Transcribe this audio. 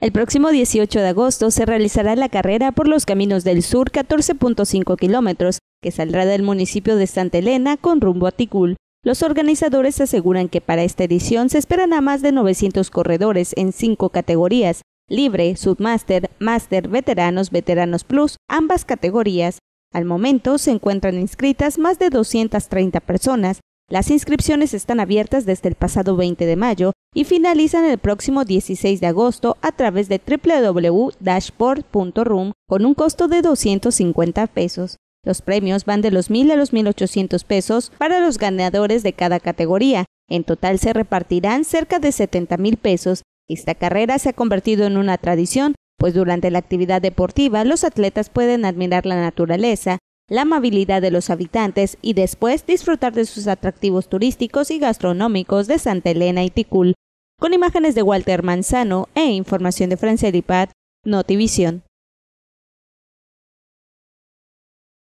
El próximo 18 de agosto se realizará la carrera por los caminos del sur 14.5 kilómetros, que saldrá del municipio de Santa Elena con rumbo a Ticul. Los organizadores aseguran que para esta edición se esperan a más de 900 corredores en cinco categorías, libre, submaster, master, veteranos, veteranos plus, ambas categorías. Al momento se encuentran inscritas más de 230 personas, las inscripciones están abiertas desde el pasado 20 de mayo y finalizan el próximo 16 de agosto a través de www.dashboard.room con un costo de 250 pesos. Los premios van de los 1.000 a los 1.800 pesos para los ganadores de cada categoría. En total se repartirán cerca de 70.000 pesos. Esta carrera se ha convertido en una tradición, pues durante la actividad deportiva los atletas pueden admirar la naturaleza, la amabilidad de los habitantes y después disfrutar de sus atractivos turísticos y gastronómicos de Santa Elena y Ticul, con imágenes de Walter Manzano e información de Francia Lipat, Notivision.